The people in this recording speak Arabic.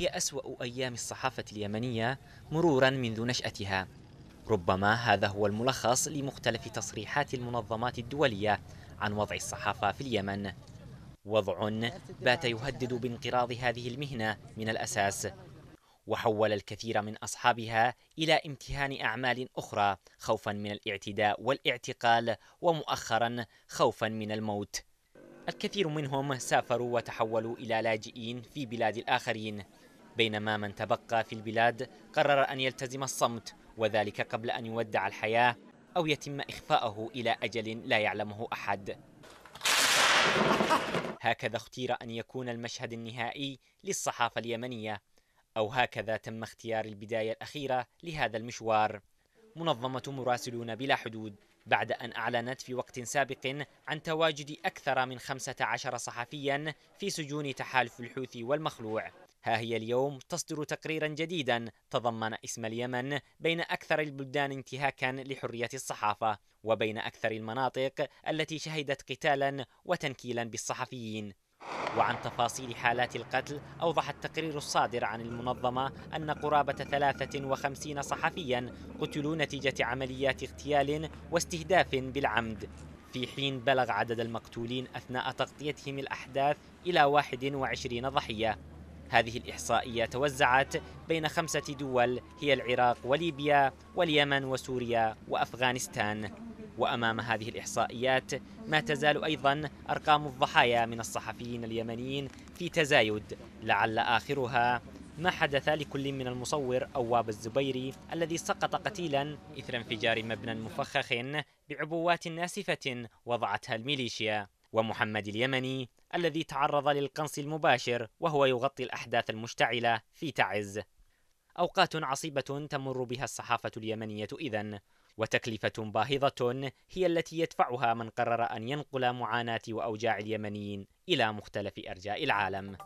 هي أسوأ أيام الصحافة اليمنية مرورا منذ نشأتها ربما هذا هو الملخص لمختلف تصريحات المنظمات الدولية عن وضع الصحافة في اليمن وضع بات يهدد بانقراض هذه المهنة من الأساس وحول الكثير من أصحابها إلى امتهان أعمال أخرى خوفا من الاعتداء والاعتقال ومؤخرا خوفا من الموت الكثير منهم سافروا وتحولوا إلى لاجئين في بلاد الآخرين بينما من تبقى في البلاد قرر أن يلتزم الصمت وذلك قبل أن يودع الحياة أو يتم إخفاءه إلى أجل لا يعلمه أحد هكذا اختير أن يكون المشهد النهائي للصحافة اليمنية أو هكذا تم اختيار البداية الأخيرة لهذا المشوار منظمة مراسلون بلا حدود بعد أن أعلنت في وقت سابق عن تواجد أكثر من 15 صحفيا في سجون تحالف الحوثي والمخلوع ها هي اليوم تصدر تقريرا جديدا تضمن اسم اليمن بين أكثر البلدان انتهاكا لحرية الصحافة وبين أكثر المناطق التي شهدت قتالا وتنكيلا بالصحفيين وعن تفاصيل حالات القتل أوضح التقرير الصادر عن المنظمة أن قرابة 53 صحفيا قتلوا نتيجة عمليات اغتيال واستهداف بالعمد في حين بلغ عدد المقتولين أثناء تغطيتهم الأحداث إلى 21 ضحية هذه الإحصائية توزعت بين خمسة دول هي العراق وليبيا واليمن وسوريا وأفغانستان وأمام هذه الإحصائيات ما تزال أيضا أرقام الضحايا من الصحفيين اليمنيين في تزايد لعل آخرها ما حدث لكل من المصور أواب الزبيري الذي سقط قتيلا إثر انفجار مبنى مفخخ بعبوات ناسفة وضعتها الميليشيا ومحمد اليمني الذي تعرض للقنص المباشر وهو يغطي الأحداث المشتعلة في تعز أوقات عصيبة تمر بها الصحافة اليمنية إذا وتكلفة باهظة هي التي يدفعها من قرر أن ينقل معاناة وأوجاع اليمنيين إلى مختلف أرجاء العالم.